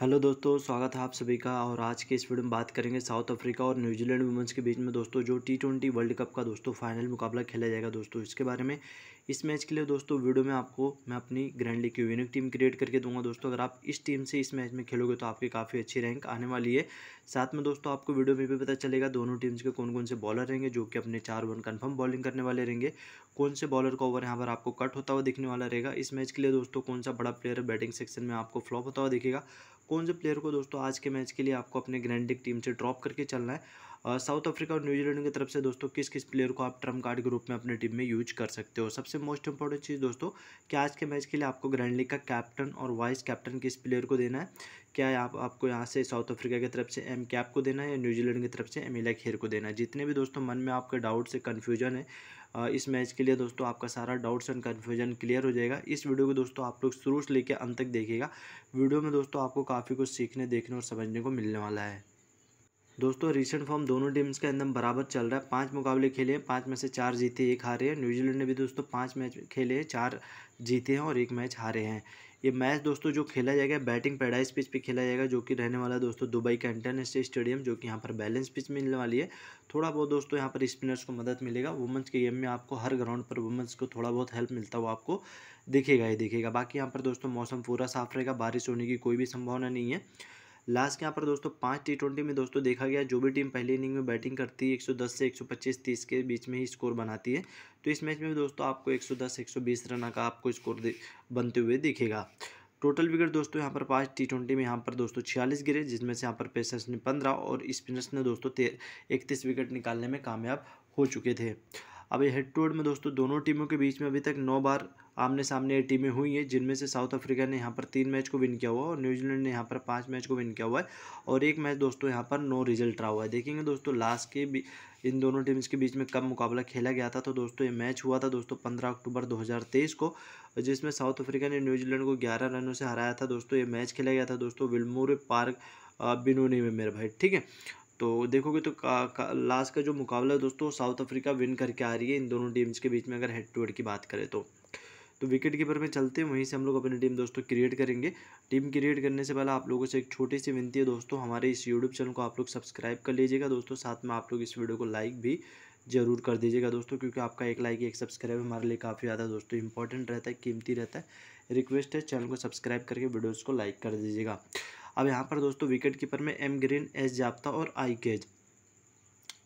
hello दोस्तों स्वागत है आप सभी का और आज के इस वीडियो में बात करेंगे साउथ अफ्रीका और न्यूजीलैंड वुमेंस के बीच में दोस्तों जो टी ट्वेंटी वर्ल्ड कप का दोस्तों फाइनल मुकाबला खेला जाएगा दोस्तों इसके बारे में इस मैच के लिए दोस्तों वीडियो में आपको मैं अपनी ग्रैंड लीग की यूनिक टीम क्रिएट करके दूंगा दोस्तों अगर आप इस टीम से इस मैच में खेलोगे तो आपकी काफ़ी अच्छी रैंक आने वाली है साथ में दोस्तों आपको वीडियो में भी पता चलेगा दोनों टीम्स के कौन कौन से बॉलर रहेंगे जो कि अपने चार वन कन्फर्म बॉलिंग करने वाले रहेंगे कौन से बॉलर का ओवर यहाँ पर आपको कट होता हुआ दिखने वाला रहेगा इस मैच के लिए दोस्तों कौन सा बड़ा प्लेयर बैटिंग सेक्शन में आपको फ्लॉप होता हुआ दिखेगा कौन से प्लेयर को दोस्तों आज के मैच के लिए आपको अपने ग्रैंडिक टीम से ड्रॉप करके चलना है साउथ अफ्रीका और न्यूजीलैंड की तरफ से दोस्तों किस किस प्लेयर को आप ट्रम्प कार्ड के रूप में अपने टीम में यूज कर सकते हो सबसे मोस्ट इंपॉर्टेंट चीज़ दोस्तों कि आज के मैच के लिए आपको ग्रैंड लीग का कैप्टन और वाइस कैप्टन किस प्लेयर को देना है क्या आप आपको यहाँ से साउथ अफ्रीका की तरफ से एम कैप को देना है या न्यूजीलैंड की तरफ से एमिला खेर को देना है जितने भी दोस्तों मन में आपके डाउट्स से कन्फ्यूजन है इस मैच के लिए दोस्तों आपका सारा डाउट्स एंड कन्फ्यूजन क्लियर हो जाएगा इस वीडियो को दोस्तों आप लोग शुरू से लेकर अंत तक देखिएगा वीडियो में दोस्तों आपको काफ़ी कुछ सीखने देखने और समझने को मिलने वाला है दोस्तों रिसेंट फॉर्म दोनों टीम्स के अंदर बराबर चल रहा है पांच मुकाबले खेले हैं पाँच में से चार जीते एक हारे हैं न्यूजीलैंड ने भी दोस्तों पांच मैच खेले हैं चार जीते हैं और एक मैच हारे हैं ये मैच दोस्तों जो खेला जाएगा बैटिंग पेडाइस पिच पे खेला जाएगा जो कि रहने वाला दोस्तों दुबई का इंटरनेशनल स्टेडियम जो कि यहाँ पर बैलेंस पिच मिलने वाली है थोड़ा बहुत दोस्तों यहाँ पर स्पिनर्स को मदद मिलेगा वुमेंस के गेम में आपको हर ग्राउंड पर वुमेंस को थोड़ा बहुत हेल्प मिलता हुआ आपको दिखेगा ही दिखेगा बाकी यहाँ पर दोस्तों मौसम पूरा साफ रहेगा बारिश होने की कोई भी संभावना नहीं है लास्ट के यहाँ पर दोस्तों पाँच टी ट्वेंटी में दोस्तों देखा गया जो भी टीम पहली इनिंग में बैटिंग करती है 110 से 125 30 के बीच में ही स्कोर बनाती है तो इस मैच में भी दोस्तों आपको 110 120 रन का आपको स्कोर बनते हुए दिखेगा टोटल विकेट दोस्तों यहाँ पर पाँच टी ट्वेंटी में यहाँ पर दोस्तों छियालीस गिरे जिसमें से यहाँ पर पेसर्स ने पंद्रह और स्पिनर्स ने दोस्तों इकतीस विकेट निकालने में कामयाब हो चुके थे अब हेड टू हेड में दोस्तों दोनों टीमों के बीच में अभी तक नौ बार आमने सामने ये टीमें हुई हैं जिनमें से साउथ अफ्रीका ने यहाँ पर तीन मैच को विन किया हुआ और न्यूजीलैंड ने यहाँ पर पाँच मैच को विन किया हुआ है और एक मैच दोस्तों यहाँ पर नो रिजल्ट रहा हुआ है देखेंगे दोस्तों लास्ट के भी इन दोनों टीम्स के बीच में कब मुकाबला खेला गया था तो दोस्तों ये मैच हुआ था दोस्तों पंद्रह अक्टूबर दो को जिसमें साउथ अफ्रीका ने न्यूजीलैंड को ग्यारह रनों से हराया था दोस्तों ये मैच खेला गया था दोस्तों विलमोरे पार्क बिनोनी में मेरे भाई ठीक है तो देखोगे तो का, का, लास्ट का जो मुकाबला है दोस्तों साउथ अफ्रीका विन करके आ रही है इन दोनों टीम्स के बीच में अगर हेड टू हेड की बात करें तो तो विकेट कीपर में चलते हैं वहीं से हम लोग अपनी टीम दोस्तों क्रिएट करेंगे टीम क्रिएट करने से पहले आप लोगों से एक छोटी सी विनती है दोस्तों हमारे इस यूट्यूब चैनल को आप लोग सब्सक्राइब कर लीजिएगा दोस्तों साथ में आप लोग इस वीडियो को लाइक भी जरूर कर दीजिएगा दोस्तों क्योंकि आपका एक लाइक एक सब्सक्राइब हमारे लिए काफ़ी ज़्यादा दोस्तों इंपॉर्टेंट रहता है कीमती रहता है रिक्वेस्ट है चैनल को सब्सक्राइब करके वीडियोज़ को लाइक कर दीजिएगा अब यहाँ पर दोस्तों विकेट कीपर में एम ग्रीन एस जाप्ता और आई केज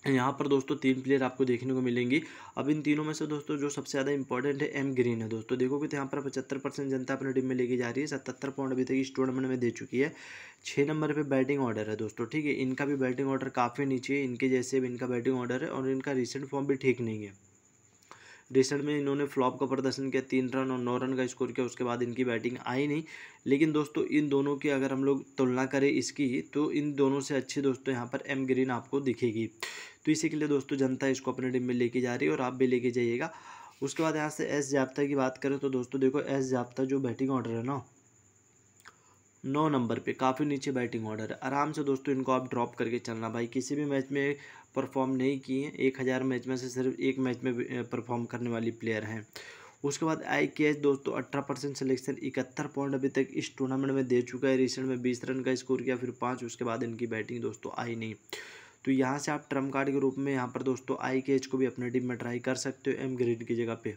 यहाँ पर दोस्तों तीन प्लेयर आपको देखने को मिलेंगी अब इन तीनों में से दोस्तों जो सबसे ज़्यादा इंपॉर्टेंट है एम ग्रीन है दोस्तों देखो तो यहाँ पर पचहत्तर परसेंट जनता अपनी टीम में लेके जा रही है सतहत्तर पॉइंट अभी तक इस टूर्नामेंट में दे चुकी है छः नंबर पे बैटिंग ऑर्डर है दोस्तों ठीक है इनका भी बैटिंग ऑर्डर काफ़ी नीचे है इनके जैसे भी इनका बैटिंग ऑर्डर है और इनका रिसेंट फॉर्म भी ठीक नहीं है रिसेंट में इन्होंने फ्लॉप का प्रदर्शन किया तीन रन और नौ रन का स्कोर किया उसके बाद इनकी बैटिंग आई नहीं लेकिन दोस्तों इन दोनों की अगर हम लोग तुलना करें इसकी तो इन दोनों से अच्छी दोस्तों यहाँ पर एम ग्रीन आपको दिखेगी तो इसी के लिए दोस्तों जनता इसको अपने टीम में लेके जा रही है और आप भी लेके जाइएगा उसके बाद यहाँ से एस जाप्ता की बात करें तो दोस्तों देखो एस जाप्ता जो बैटिंग ऑर्डर है ना नौ नंबर पे काफ़ी नीचे बैटिंग ऑर्डर है आराम से दोस्तों इनको आप ड्रॉप करके चलना भाई किसी भी मैच में परफॉर्म नहीं की हैं एक हज़ार मैच में से सिर्फ एक मैच में परफॉर्म करने वाली प्लेयर हैं उसके बाद आई के एच दोस्तों अठारह परसेंट सिलेक्शन इकहत्तर पॉइंट अभी तक इस टूर्नामेंट में दे चुका है रिसेंट में बीस रन का स्कोर किया फिर पाँच उसके बाद इनकी बैटिंग दोस्तों आई नहीं तो यहाँ से आप ट्रम कार्ड के रूप में यहाँ पर दोस्तों आई के एच को भी अपने टीम में ट्राई कर सकते हो एम ग्रीन की जगह पे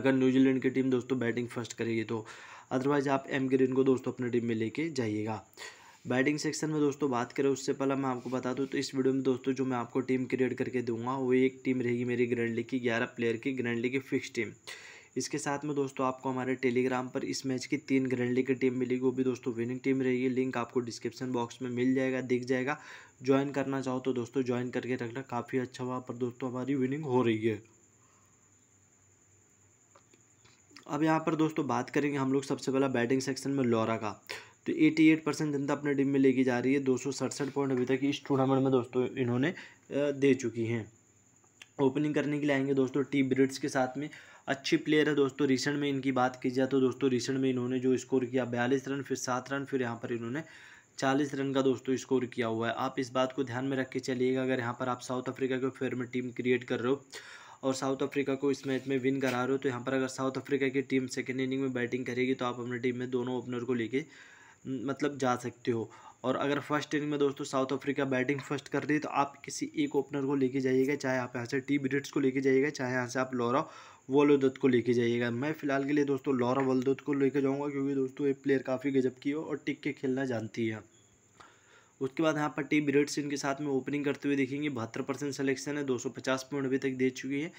अगर न्यूजीलैंड की टीम दोस्तों बैटिंग फर्स्ट करेगी तो अदरवाइज़ आप एम ग्रीन को दोस्तों अपने टीम में लेके जाइएगा बैटिंग सेक्शन में दोस्तों बात करें उससे पहले मैं आपको बता दूँ तो इस वीडियो में दोस्तों जो मैं आपको टीम क्रिएट करके दूंगा वो एक टीम रहेगी मेरी ग्रैंड लीग की ग्यारह प्लेयर की ग्रैंड लीग की फिक्स टीम इसके साथ में दोस्तों आपको हमारे टेलीग्राम पर इस मैच की तीन ग्रैंड लीग की टीम मिलेगी वो भी दोस्तों विनिंग टीम रहेगी लिंक आपको डिस्क्रिप्शन बॉक्स में मिल जाएगा दिख जाएगा ज्वाइन करना चाहो तो दोस्तों ज्वाइन करके रखना काफ़ी अच्छा वहाँ पर दोस्तों हमारी विनिंग हो रही है अब यहाँ पर दोस्तों बात करेंगे हम लोग सबसे पहला बैटिंग सेक्शन में लोरा का तो 88 परसेंट जनता अपने टीम में लेके जा रही है दो पॉइंट अभी तक इस टूर्नामेंट में दोस्तों इन्होंने दे चुकी हैं ओपनिंग करने के लिए आएंगे दोस्तों टी ब्रिड्स के साथ में अच्छी प्लेयर है दोस्तों रिसेंट में इनकी बात की जाए तो दोस्तों रिसेंट में इन्होंने जो स्कोर किया बयालीस रन फिर सात रन फिर यहाँ पर इन्होंने चालीस रन का दोस्तों स्कोर किया हुआ है आप इस बात को ध्यान में रख के चलिएगा अगर यहाँ पर आप साउथ अफ्रीका के फेयर में टीम क्रिएट कर रहे हो और साउथ अफ्रीका को इस मैच में विन करा रहे हो तो यहाँ पर अगर साउथ अफ्रीका की टीम सेकेंड इनिंग में बैटिंग करेगी तो आप अपने टीम में दोनों ओपनर को लेके मतलब जा सकते हो और अगर फर्स्ट इनिंग में दोस्तों साउथ अफ्रीका बैटिंग फर्स्ट कर रही है तो आप किसी एक ओपनर को लेके जाइएगा चाहे आप यहाँ से टी ब्रिट्स को लेके जाइएगा चाहे यहाँ से आप लॉरा वोलोदत्त को लेके जाइएगा मैं फिलहाल के लिए दोस्तों लॉरा वोलोदत्त को लेके जाऊँगा क्योंकि दोस्तों ये प्लेयर काफ़ी गजब की हो और टिक के खेलना जानती है उसके बाद यहाँ पर टी ब्रिट्स इनके साथ में ओपनिंग करते हुए देखेंगे बहत्तर परसेंट सेलेक्शन है दो सौ पचास पॉइंट अभी तक दे चुकी है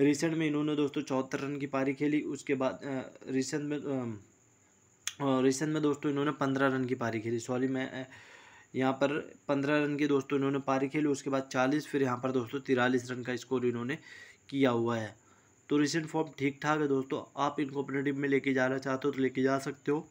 रिसेंट में इन्होंने दोस्तों चौहत्तर रन की पारी खेली उसके बाद रिसेंट में और रिसेंट में दोस्तों इन्होंने पंद्रह रन की पारी खेली सॉरी मैं यहाँ पर पंद्रह रन की दोस्तों इन्होंने पारी खेली उसके बाद चालीस फिर यहाँ पर दोस्तों तिरालीस रन का स्कोर इन्होंने किया हुआ है तो रिसेंट फॉर्म ठीक ठाक है दोस्तों आप इनको अपने टीम में लेके जाना चाहते हो तो लेके जा सकते हो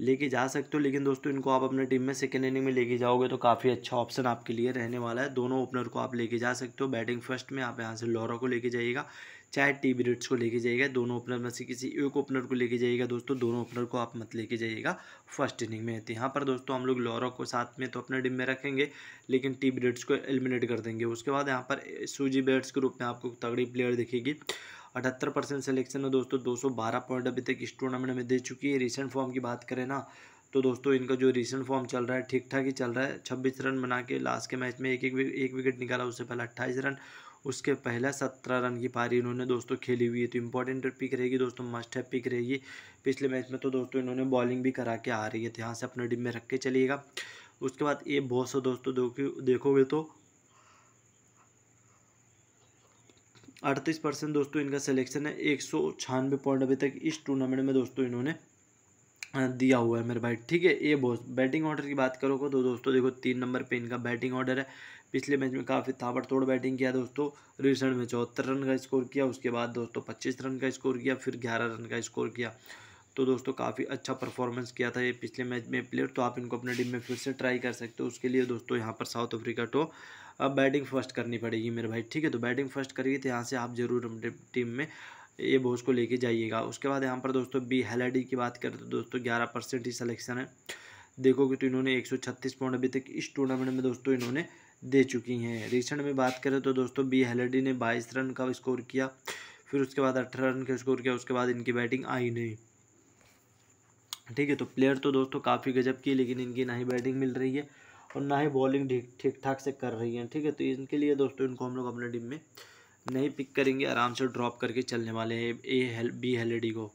लेके जा सकते हो लेकिन दोस्तों इनको आप अपने टीम में सेकेंड इनिंग में लेके जाओगे तो काफ़ी अच्छा ऑप्शन आपके लिए रहने वाला है दोनों ओपनर को आप लेके जा सकते हो बैटिंग फर्स्ट में आप यहाँ से लॉरा को लेके जाइएगा चाहे टी ब्रिट्स को लेके जाइएगा दोनों ओपनर में से किसी एक ओपनर को लेके जाइएगा दोस्तों दोनों ओपनर को आप मत लेके जाइएगा फर्स्ट इनिंग में तो यहाँ पर दोस्तों हम लोग लॉरा को साथ में तो अपने टीम में रखेंगे लेकिन टी ब्रिट्स को एलिमिनेट कर देंगे उसके बाद यहाँ पर सूजी बैट्स के रूप में आपको तगड़ी प्लेयर दिखेगी अठहत्तर परसेंट सेलेक्शन है दोस्तों 212 पॉइंट अभी तक इस टूर्नामेंट में दे चुकी है रिसेंट फॉर्म की बात करें ना तो दोस्तों इनका जो रिसेंट फॉर्म चल रहा है ठीक ठाक ही चल रहा है छब्बीस रन बना के लास्ट के मैच में एक एक एक विकेट निकाला उससे पहले अट्ठाईस रन उसके पहला सत्रह रन की पारी इन्होंने दोस्तों खेली हुई है तो इम्पोर्टेंट पिक रहेगी दोस्तों मस्ट है पिक रहेगी पिछले मैच में तो दोस्तों इन्होंने बॉलिंग भी करा के आ रही है तो यहाँ से अपने डिब में रख के चलिएगा उसके बाद ये बहुत सा दोस्तों देखोगे तो अड़तीस परसेंट दोस्तों इनका सिलेक्शन है एक सौ छियानवे पॉइंट अभी तक इस टूर्नामेंट में दोस्तों इन्होंने दिया हुआ है मेरे भाई ठीक है ये बहुत बैटिंग ऑर्डर की बात करोगे तो दोस्तों देखो तीन नंबर पे इनका बैटिंग ऑर्डर है पिछले मैच में काफ़ी ताबड़तोड़ बैटिंग किया दोस्तों रिसेंट में चौहत्तर रन का स्कोर किया उसके बाद दोस्तों पच्चीस रन का स्कोर किया फिर ग्यारह रन का स्कोर किया तो दोस्तों काफ़ी अच्छा परफॉर्मेंस किया था ये पिछले मैच में प्लेयर तो आप इनको अपने टीम में फिर से ट्राई कर सकते हो उसके लिए दोस्तों यहाँ पर साउथ अफ्रीका तो अब बैटिंग फर्स्ट करनी पड़ेगी मेरे भाई ठीक है तो बैटिंग फर्स्ट करेगी तो यहाँ से आप जरूर अपने टीम में ये बोझ को लेके जाइएगा उसके बाद यहाँ पर दोस्तों बी हेलाडी की बात करें तो दोस्तों ग्यारह परसेंट ही सलेक्शन है देखोगे तो इन्होंने छत्तीस पॉइंट अभी तक इस टूर्नामेंट में दोस्तों इन्होंने दे चुकी हैं रिसेंट में बात करें तो दोस्तों बी हेलडी ने बाईस रन का स्कोर किया फिर उसके बाद अठारह रन का स्कोर किया उसके बाद इनकी बैटिंग आई नहीं ठीक है तो प्लेयर तो दोस्तों काफ़ी गजब की लेकिन इनकी ना ही बैटिंग मिल रही है और ना ही बॉलिंग ठीक ठाक से कर रही है ठीक है तो इनके लिए दोस्तों इनको हम लोग अपने टीम में नहीं पिक करेंगे आराम से ड्रॉप करके चलने वाले हैं ए हेल बी हेल को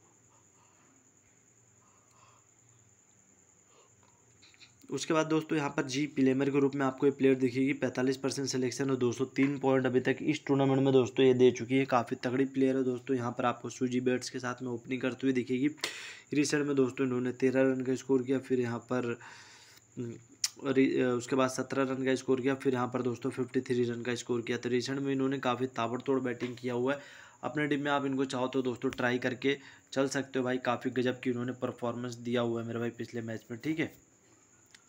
उसके बाद दोस्तों यहाँ पर जी प्लेमर के रूप में आपको ये प्लेयर दिखेगी पैंतालीस परसेंट सिलेक्शन और 203 पॉइंट अभी तक इस टूर्नामेंट में दोस्तों ये दे चुकी है काफ़ी तगड़ी प्लेयर है दोस्तों यहाँ पर आपको सूजी बैट्स के साथ में ओपनिंग करते हुए दिखेगी रिसेंट में दोस्तों इन्होंने तेरह रन का स्कोर किया फिर यहाँ पर और हम्म, उसके बाद सत्रह रन का स्कोर किया फिर यहाँ पर दोस्तों फिफ्टी थ्री रन का स्कोर किया तो रिसेंट में इन्होंने काफ़ी ताबड़तोड़ बैटिंग किया हुआ है अपने टीम में आप इनको चाहो तो दोस्तों ट्राई करके चल सकते हो भाई काफ़ी गजब की इन्होंने परफॉर्मेंस दिया हुआ है मेरे भाई पिछले मैच में ठीक है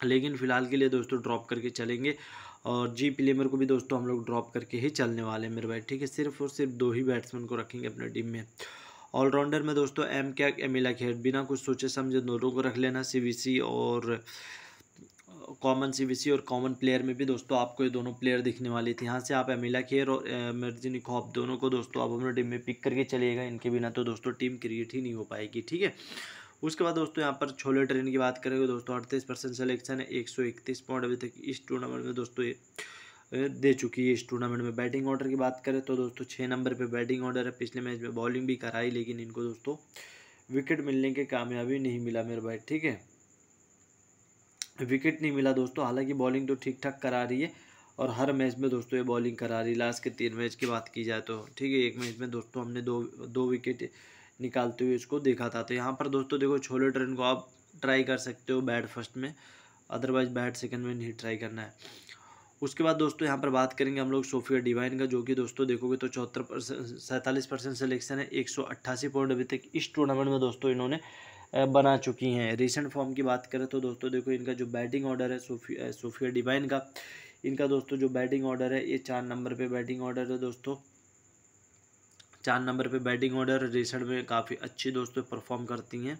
लेकिन फ़िलहाल के लिए दोस्तों ड्रॉप करके चलेंगे और जी प्लेमर को भी दोस्तों हम लोग ड्रॉप करके ही चलने वाले हैं मेरे भाई ठीक है सिर्फ और सिर्फ दो ही बैट्समैन को रखेंगे अपने टीम में ऑलराउंडर में दोस्तों एम क्या एमिला खेर बिना कुछ सोचे समझे दोनों को रख लेना सी और कॉमन सी और कॉमन प्लेयर में भी दोस्तों आपको ये दोनों प्लेयर दिखने वाले थे यहाँ से आप एमिला खेर और मर्जिनी खॉप दोनों को दोस्तों आप अपने टीम में पिक करके चलिएगा इनके बिना तो दोस्तों टीम क्रिएट ही नहीं हो पाएगी ठीक है उसके बाद दोस्तों यहाँ पर छोले ट्रेन की बात करेंगे दोस्तों अड़तीस परसेंट सेलेक्शन है एक सौ इकतीस पॉइंट अभी तक इस टूर्नामेंट में दोस्तों दे चुकी है इस टूर्नामेंट में बैटिंग ऑर्डर की बात करें तो दोस्तों छः नंबर पर बैटिंग ऑर्डर है पिछले मैच में बॉलिंग भी कराई लेकिन इनको दोस्तों विकेट मिलने की कामयाबी नहीं मिला मेरे भाई ठीक है विकेट नहीं मिला दोस्तों हालांकि बॉलिंग तो ठीक ठाक करा रही है और हर मैच में दोस्तों ये बॉलिंग करा रही है लास्ट के तीन मैच की बात की जाए तो ठीक है एक मैच में दोस्तों हमने दो दो विकेट निकालते हुए इसको देखा था तो यहाँ पर दोस्तों देखो छोले ट्रेन को आप ट्राई कर सकते हो बैट फर्स्ट में अदरवाइज बैट सेकंड में नहीं ट्राई करना है उसके बाद दोस्तों यहाँ पर बात करेंगे हम लोग सोफिया डिवाइन का जो कि दोस्तों देखोगे तो चौहत्तर परसेंट सैंतालीस परसेंट है एक सौ अट्ठासी पॉइंट अभी तक इस टूर्नामेंट में दोस्तों इन्होंने बना चुकी हैं रिसेंट फॉर्म की बात करें तो दोस्तों देखो इनका जो बैटिंग ऑर्डर है सोफिया सोफिया डिवाइन का इनका दोस्तों जो बैटिंग ऑर्डर है ये चार नंबर पे बैटिंग ऑर्डर है दोस्तों चार नंबर पे बैटिंग ऑर्डर रेसड में काफ़ी अच्छी दोस्तों परफॉर्म करती हैं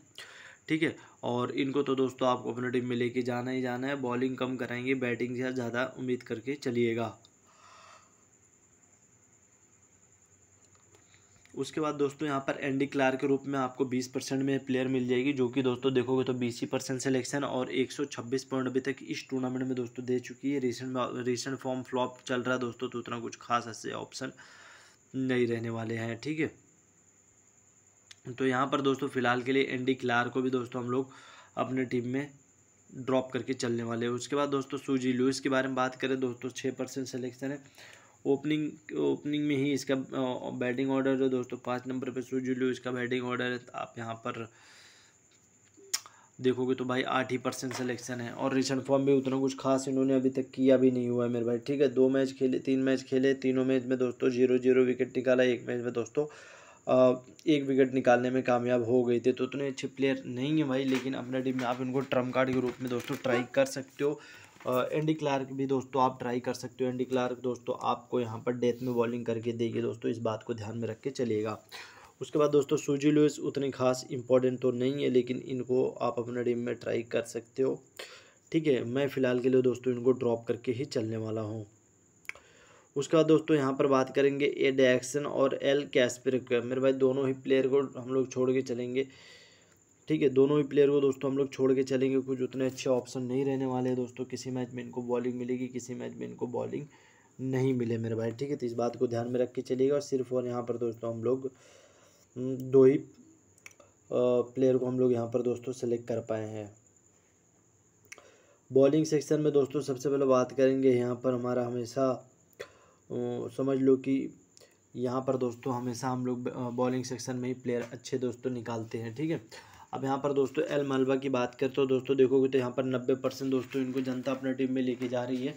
ठीक है और इनको तो दोस्तों आपको अपने टीम में लेके जाना ही जाना है बॉलिंग कम कराएंगे बैटिंग से ज़्यादा उम्मीद करके चलिएगा उसके बाद दोस्तों यहाँ पर एंडी क्लार के रूप में आपको 20 परसेंट में प्लेयर मिल जाएगी जो कि दोस्तों देखोगे तो बीस परसेंट सिलेक्शन और 126 पॉइंट अभी तक इस टूर्नामेंट में दोस्तों दे चुकी है रिसेंट में रिसेंट फॉर्म फ्लॉप चल रहा है दोस्तों तो उतना कुछ खास ऐसे ऑप्शन नहीं रहने वाले हैं ठीक है तो यहाँ पर दोस्तों फ़िलहाल के लिए एंडी क्लार को भी दोस्तों हम लोग अपने टीम में ड्रॉप करके चलने वाले हैं उसके बाद दोस्तों सूजी लुइस के बारे में बात करें दोस्तों छः परसेंट सेलेक्शन है ओपनिंग ओपनिंग में ही इसका बैटिंग ऑर्डर है दोस्तों पाँच नंबर पर सूजी लुइस का बैटिंग ऑर्डर है आप यहाँ पर देखोगे तो भाई आठ ही परसेंट सेलेक्शन है और रिसेंट फॉर्म भी उतना कुछ खास इन्होंने अभी तक किया भी नहीं हुआ है मेरे भाई ठीक है दो मैच खेले तीन मैच खेले तीनों मैच में दोस्तों जीरो जीरो विकेट निकाला एक मैच में दोस्तों एक विकेट निकालने में कामयाब हो गए थे तो उतने अच्छे प्लेयर नहीं है भाई लेकिन अपने टीम में आप इनको ट्रम कार्ड के रूप में दोस्तों ट्राई कर सकते हो एंडी क्लार्क भी दोस्तों आप ट्राई कर सकते हो एंडी क्लार्क दोस्तों आपको यहाँ पर डेथ में बॉलिंग करके देगी दोस्तों इस बात को ध्यान में रख के चलिएगा उसके बाद दोस्तों सूजी लुइस उतनी खास इंपॉर्टेंट तो नहीं है लेकिन इनको आप अपने टीम में ट्राई कर सकते हो ठीक है मैं फ़िलहाल के लिए दोस्तों इनको ड्रॉप करके ही चलने वाला हूँ उसके बाद दोस्तों यहाँ पर बात करेंगे ए डैक्सन और एल कैस्पर मेरे भाई दोनों ही प्लेयर को हम लोग छोड़ के चलेंगे ठीक है दोनों ही प्लेयर को दोस्तों हम लोग छोड़ के चलेंगे कुछ उतने अच्छे ऑप्शन नहीं रहने वाले हैं दोस्तों किसी मैच में इनको बॉलिंग मिलेगी किसी मैच में इनको बॉलिंग नहीं मिले मेरे भाई ठीक है तो इस बात को ध्यान में रख के चलिएगा और सिर्फ और यहाँ पर दोस्तों हम लोग दो ही प्लेयर को हम लोग यहाँ पर दोस्तों सेलेक्ट कर पाए हैं बॉलिंग सेक्शन में दोस्तों सबसे पहले बात करेंगे यहाँ पर हमारा हमेशा समझ लो कि यहाँ पर दोस्तों हमेशा हम लोग बॉलिंग सेक्शन में ही प्लेयर अच्छे दोस्तों निकालते हैं ठीक है अब यहाँ पर दोस्तों एल मलबा की बात करते हो दोस्तों देखोगे तो यहाँ पर नब्बे परसेंट दोस्तों इनको जनता अपने टीम में लेके जा रही है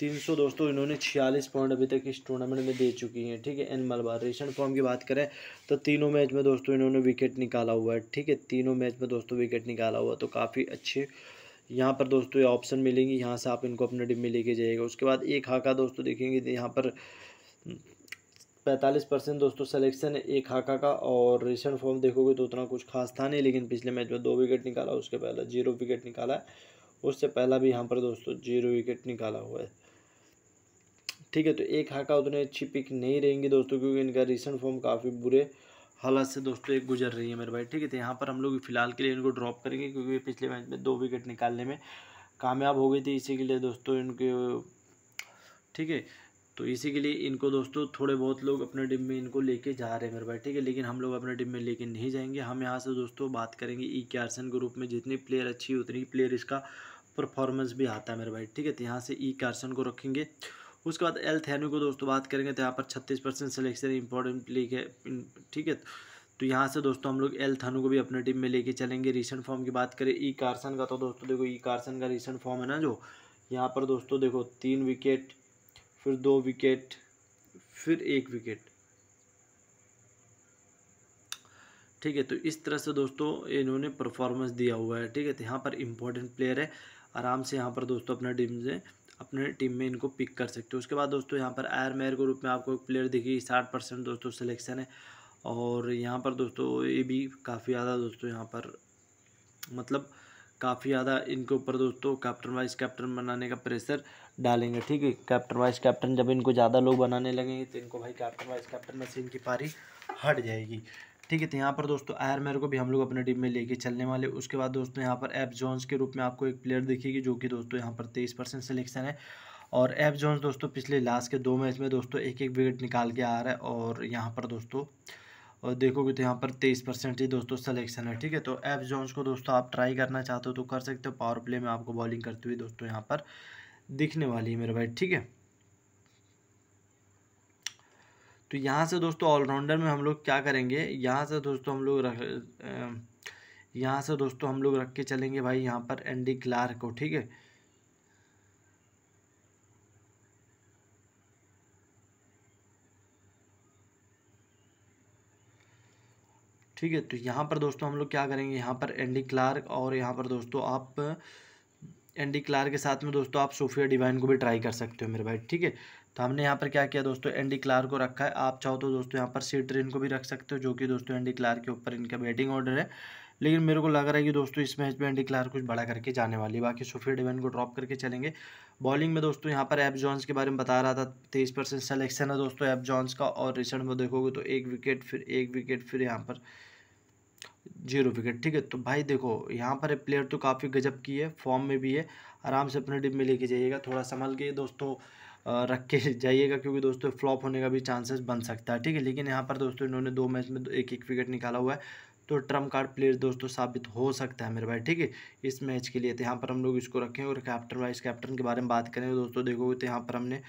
तीन सौ दोस्तों इन्होंने छियालीस पॉइंट अभी तक इस टूर्नामेंट में दे चुकी हैं ठीक है एन मलबार रिसेंट फॉर्म की बात करें तो तीनों मैच में दोस्तों इन्होंने विकेट निकाला हुआ है ठीक है तीनों मैच में दोस्तों विकेट निकाला हुआ तो काफ़ी अच्छे यहाँ पर दोस्तों ये ऑप्शन मिलेंगी यहाँ से आप इनको अपने टीम में लेके जाइएगा उसके बाद एक हाका दोस्तों देखेंगे यहाँ पर पैंतालीस परसेंट दोस्तों है एक हाका का और रिसेंट फॉर्म देखोगे तो उतना कुछ खास था नहीं लेकिन पिछले मैच में दो विकेट निकाला उसके पहले जीरो विकेट निकाला है उससे पहला भी यहाँ पर दोस्तों जीरो विकेट निकाला हुआ है ठीक है तो एक हाका उतनी अच्छी पिक नहीं रहेंगी दोस्तों क्योंकि इनका रिसेंट फॉर्म काफ़ी बुरे हालात से दोस्तों एक गुजर रही है मेरे भाई ठीक है तो यहाँ पर हम लोग फिलहाल के लिए इनको ड्रॉप करेंगे क्योंकि पिछले मैच में दो विकेट निकालने में कामयाब हो गई थी इसी के लिए दोस्तों इनके ठीक है तो इसी के लिए इनको दोस्तों थोड़े बहुत लोग अपने टीम में इनको लेके जा रहे हैं मेरे भाई ठीक है लेकिन हम लोग अपने टीम में लेके नहीं जाएंगे हम यहाँ से दोस्तों बात करेंगे ई e के ग्रुप में जितनी प्लेयर अच्छी उतनी प्लेयर इसका परफॉर्मेंस भी आता है मेरे भाई ठीक है तो यहाँ से ई e कार्सन को रखेंगे उसके बाद एल थैनू को दोस्तों बात करेंगे तो यहाँ पर छत्तीस परसेंट सिलेक्शन इंपॉर्टेंट लीग है ठीक है तो यहाँ से दोस्तों हम लोग एल थानू को भी अपने टीम में लेके चलेंगे रिसेंट फॉर्म की बात करें ई e कार्सन का तो दोस्तों देखो ई e कार्सन का रिसेंट फॉर्म है ना जो यहाँ पर दोस्तों देखो तीन विकेट फिर दो विकेट फिर एक विकेट ठीक है तो इस तरह से दोस्तों इन्होंने परफॉर्मेंस दिया हुआ है ठीक है तो यहाँ पर इम्पोर्टेंट प्लेयर है आराम से यहाँ पर दोस्तों अपना टीम से अपने टीम में इनको पिक कर सकते हो उसके बाद दोस्तों यहाँ पर आयर मेयर के रूप में आपको एक प्लेयर दिखी साठ परसेंट दोस्तों सिलेक्शन है और यहाँ पर दोस्तों ये भी काफ़ी ज़्यादा दोस्तों यहाँ पर मतलब काफ़ी ज़्यादा इनके ऊपर दोस्तों कैप्टन वाइस कैप्टन बनाने का प्रेशर डालेंगे ठीक है कैप्टन वाइस कैप्टन जब इनको ज़्यादा लोग बनाने लगेंगे तो इनको भाई कैप्टन वाइस कैप्टन में से इनकी पारी हट जाएगी ठीक है तो यहाँ पर दोस्तों आयर मेर को भी हम लोग अपने टीम में लेके चलने वाले उसके बाद दोस्तों यहाँ पर एफ जॉन्स के रूप में आपको एक प्लेयर दिखेगी जो कि दोस्तों यहाँ पर तेईस परसेंट सिलेक्शन है और एफ़ जॉन्स दोस्तों पिछले लास्ट के दो मैच में दोस्तों एक एक विकेट निकाल के आ रहा है और यहाँ पर दोस्तों और देखोगे तो यहाँ पर तेईस परसेंट ही दोस्तों सिलेक्शन है ठीक है तो एफ जॉन्स को दोस्तों आप ट्राई करना चाहते हो तो कर सकते हो पावर प्ले में आपको बॉलिंग करते हुए दोस्तों यहाँ पर दिखने वाली है मेरे भाई ठीक है तो यहाँ से दोस्तों ऑलराउंडर में हम लोग क्या करेंगे यहाँ से दोस्तों हम लोग रख यहाँ से दोस्तों हम लोग रख के चलेंगे भाई यहाँ पर एंडी क्लार्क को ठीक है ठीक है तो यहाँ पर दोस्तों हम लोग क्या करेंगे यहाँ पर एंडी क्लार्क और यहाँ पर दोस्तों आप आ, एंडी क्लार के साथ में दोस्तों आप सोफिया डिवाइन को भी ट्राई कर सकते हो मेरे भाई ठीक है तो हमने यहाँ पर क्या किया दोस्तों एंडी क्लार को रखा है आप चाहो तो दोस्तों यहाँ पर सी ट्रेन को भी रख सकते हो जो कि दोस्तों एंडी क्लार के ऊपर इनका बैटिंग ऑर्डर है लेकिन मेरे को लग रहा है कि दोस्तों इस मैच में एंडी क्लार कुछ बड़ा करके जाने वाली है बाकी सोफिया डिवाइन को ड्रॉप करके चलेंगे बॉलिंग में दोस्तों यहाँ पर एप जॉन्स के बारे में बता रहा था तेईस परसेंट सेलेक्शन है दोस्तों एप जॉन्स का और रिसेंट में देखोगे तो एक विकेट फिर एक विकेट फिर यहाँ पर जीरो विकेट ठीक है तो भाई देखो यहाँ पर प्लेयर तो काफ़ी गजब की है फॉर्म में भी है आराम से अपने टीम में लेके जाइएगा थोड़ा संभल के दोस्तों रख के जाइएगा क्योंकि दोस्तों फ्लॉप होने का भी चांसेस बन सकता है ठीक है लेकिन यहाँ पर दोस्तों इन्होंने दो मैच में एक एक विकेट निकाला हुआ है तो ट्रम्प कार्ड प्लेयर दोस्तों साबित हो सकता है मेरे भाई ठीक है इस मैच के लिए तो यहाँ पर हम लोग इसको रखें और कैप्टन वाइस कैप्टन के बारे में बात करेंगे दोस्तों देखोगे तो यहाँ पर हमने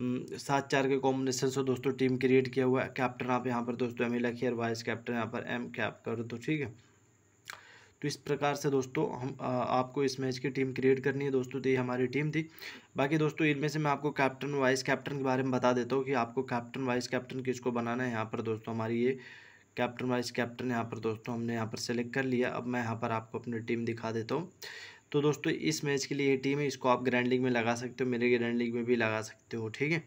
हम्म, सात चार के कॉम्बिनेशन से तो दोस्तों टीम क्रिएट किया हुआ है कैप्टन आप यहाँ पर दोस्तों एम लखी और वाइस कैप्टन यहाँ पर एम कैप कर दो ठीक है तो इस प्रकार से दोस्तों हम आ, आपको इस मैच की टीम क्रिएट करनी है दोस्तों तो ये हमारी टीम थी बाकी दोस्तों इनमें से मैं आपको कैप्टन वाइस कैप्टन के बारे में बता देता हूँ कि आपको कैप्टन वाइस कैप्टन किसको बनाना है यहाँ पर दोस्तों हमारी ये कैप्टन वाइस कैप्टन यहाँ पर दोस्तों हमने यहाँ पर सेलेक्ट कर लिया अब मैं यहाँ पर आपको अपनी टीम दिखा देता हूँ तो दोस्तों इस मैच के लिए ये टीम है इसको आप ग्रैंड लीग में लगा सकते हो मेरे ग्रैंड लीग में भी लगा सकते हो ठीक है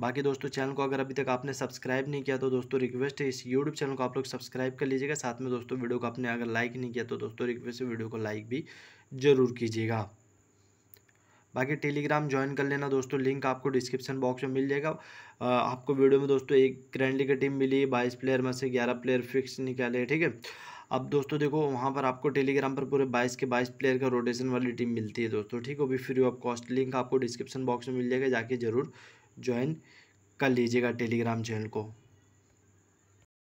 बाकी दोस्तों चैनल को अगर अभी तक आपने सब्सक्राइब नहीं किया तो दोस्तों रिक्वेस्ट है इस यूट्यूब चैनल को आप लोग सब्सक्राइब कर लीजिएगा साथ में दोस्तों वीडियो को आपने अगर लाइक नहीं किया तो दोस्तों रिक्वेस्ट है वीडियो को लाइक भी ज़रूर कीजिएगा बाकी टेलीग्राम ज्वाइन कर लेना दोस्तों लिंक आपको डिस्क्रिप्शन बॉक्स में मिल जाएगा आपको वीडियो में दोस्तों एक ग्रैंड लीग की टीम मिली बाईस प्लेयर में से ग्यारह प्लेयर फिक्स निकाले ठीक है अब दोस्तों देखो वहाँ पर आपको टेलीग्राम पर पूरे बाईस के बाईस प्लेयर का रोटेशन वाली टीम मिलती है दोस्तों ठीक है वो भी फ्री ऑफ कॉस्ट लिंक आपको डिस्क्रिप्शन बॉक्स में मिल जाएगा जाके ज़रूर ज्वाइन कर लीजिएगा टेलीग्राम चैनल को